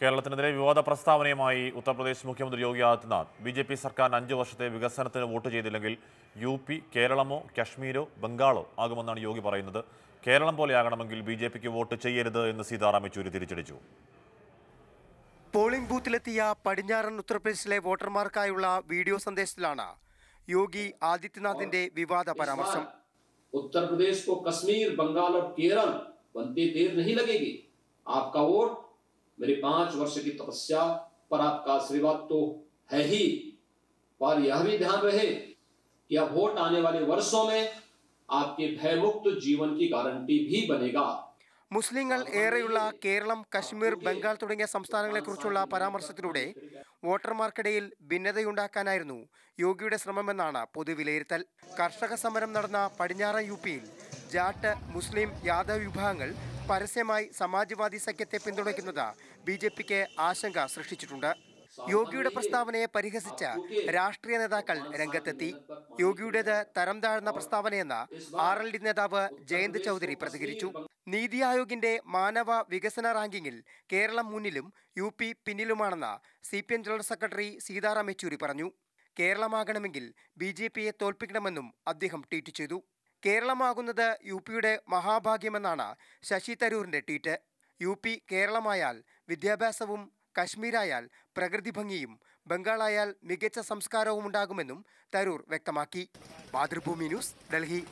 കേരളത്തിനെതിരെ വിവാദ പ്രസ്താവനയുമായി ഉത്തർപ്രദേശ് മുഖ്യമന്ത്രി Yogi Adityanath B J P സർക്കാർ അഞ്ച് വർഷത്തെ വികസനത്തിന് വോട്ട് ചെയ്തില്ലെങ്കിൽ യു പി കേരളമോ കശ്മീരോ ബംഗാളോ ആകുമെന്നാണ് യോഗി പറയുന്നത് കേരളം പോലെയാകണമെങ്കിൽ ബി ജെ പിക്ക് വോട്ട് ചെയ്യരുത് എന്ന് സീതാറാം യെച്ചൂരി തിരിച്ചടിച്ചു പോളിംഗ് ബൂത്തിലെത്തിയ പടിഞ്ഞാറൻ ഉത്തർപ്രദേശിലെ വോട്ടർമാർക്കായുള്ള വീഡിയോ സന്ദേശത്തിലാണ് യോഗി ആദിത്യനാഥിന്റെ വിവാദ പരാമർശം ഉത്തർപ്രദേശ് കശ്മീർ ബംഗാൾ കേരളം ബനത്തെ देर नहीं लगेगी आपका वोट मेरी पांच वर्ष की तपस्या पर आपका आशीर्वाद तो है ही पर यह भी ध्यान रहे कि अब वोट आने वाले वर्षों में आपके भयमुक्त जीवन की गारंटी भी बनेगा മുസ്ലിങ്ങൾ ഏറെയുള്ള കേരളം കശ്മീർ ബംഗാൾ തുടങ്ങിയ സംസ്ഥാനങ്ങളെക്കുറിച്ചുള്ള പരാമർശത്തിലൂടെ വോട്ടർമാർക്കിടയിൽ ഭിന്നതയുണ്ടാക്കാനായിരുന്നു യോഗിയുടെ ശ്രമമെന്നാണ് പൊതുവിലയിരുത്തൽ കർഷക സമരം നടന്ന പടിഞ്ഞാറൻ യു പിയിൽ ജാട്ട് മുസ്ലിം യാദവ് വിഭാഗങ്ങൾ പരസ്യമായി സമാജ്വാദി സഖ്യത്തെ പിന്തുണയ്ക്കുന്നത് ബി ജെ പിക്ക് ആശങ്ക സൃഷ്ടിച്ചിട്ടുണ്ട് യോഗിയുടെ പ്രസ്താവനയെ പരിഹസിച്ച രാഷ്ട്രീയ നേതാക്കൾ രംഗത്തെത്തി യോഗിയുടേത് തരം താഴ്ന്ന പ്രസ്താവനയെന്ന് ആർ എൽ ഡി നേതാവ് ജയന്ത് ചൗധരി പ്രതികരിച്ചു നീതി ആയോഗിന്റെ മാനവ വികസന റാങ്കിങ്ങിൽ കേരളം മുന്നിലും യു പി പിന്നിലുമാണെന്ന് C P M general secretary Sitaram Yechury പറഞ്ഞു കേരളമാകണമെങ്കിൽ ബി ജെ പിയെ തോൽപ്പിക്കണമെന്നും അദ്ദേഹം ട്വീറ്റ് ചെയ്തു കേരളമാകുന്നത് യു പിയുടെ മഹാഭാഗ്യമെന്നാണ് ശശി തരൂരിൻ്റെ ട്വീറ്റ് യു പി കേരളമായാൽ വിദ്യാഭ്യാസവും കശ്മീരായാൽ പ്രകൃതി ഭംഗിയും ബംഗാളായാൽ മികച്ച സംസ്കാരവും ഉണ്ടാകുമെന്നും തരൂർ വ്യക്തമാക്കി മാതൃഭൂമി ന്യൂസ് ഡൽഹി